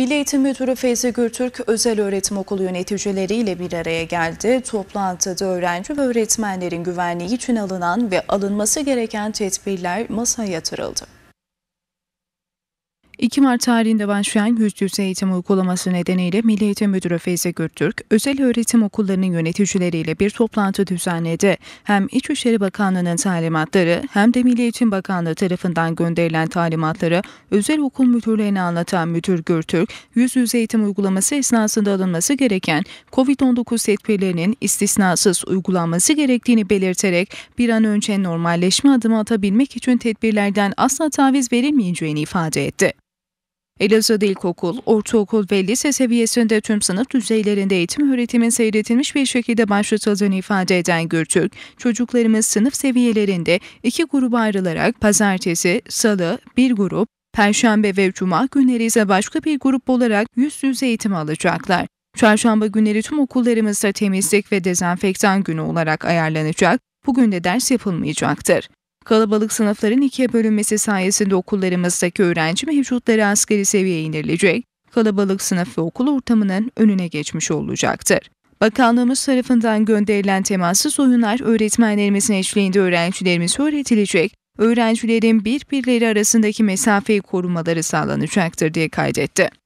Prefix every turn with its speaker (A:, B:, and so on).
A: Milli Eğitim Müdürü Feyzi Gürtürk özel öğretim okulu yöneticileriyle bir araya geldi. Toplantıda öğrenci ve öğretmenlerin güvenliği için alınan ve alınması gereken tedbirler masaya yatırıldı. 2 Mart tarihinde başlayan yüz yüze eğitim uygulaması nedeniyle Milli Eğitim Müdürü Feyzi Gürtürk, özel öğretim okullarının yöneticileriyle bir toplantı düzenledi. Hem İçişleri Bakanlığı'nın talimatları hem de Milli Eğitim Bakanlığı tarafından gönderilen talimatları özel okul müdürlerine anlatan Müdür Gürtürk, yüz yüze eğitim uygulaması esnasında alınması gereken COVID-19 tedbirlerinin istisnasız uygulanması gerektiğini belirterek bir an önce normalleşme adımı atabilmek için tedbirlerden asla taviz verilmeyeceğini ifade etti. Elazığ'da ilkokul, ortaokul ve lise seviyesinde tüm sınıf düzeylerinde eğitim öğretimin seyretilmiş bir şekilde başlatıldığını ifade eden Gürtürk, çocuklarımız sınıf seviyelerinde iki gruba ayrılarak pazartesi, salı, bir grup, Perşembe ve Cuma günleri ise başka bir grup olarak yüz yüze eğitim alacaklar. Çarşamba günleri tüm okullarımızda temizlik ve dezenfektan günü olarak ayarlanacak, bugün de ders yapılmayacaktır. Kalabalık sınıfların ikiye bölünmesi sayesinde okullarımızdaki öğrenci mevcutları asgari seviyeye indirilecek, kalabalık sınıf ve okul ortamının önüne geçmiş olacaktır. Bakanlığımız tarafından gönderilen temassız oyunlar öğretmenlerimizin eşliğinde öğrencilerimize öğretilecek, öğrencilerin birbirleri arasındaki mesafeyi korumaları sağlanacaktır diye kaydetti.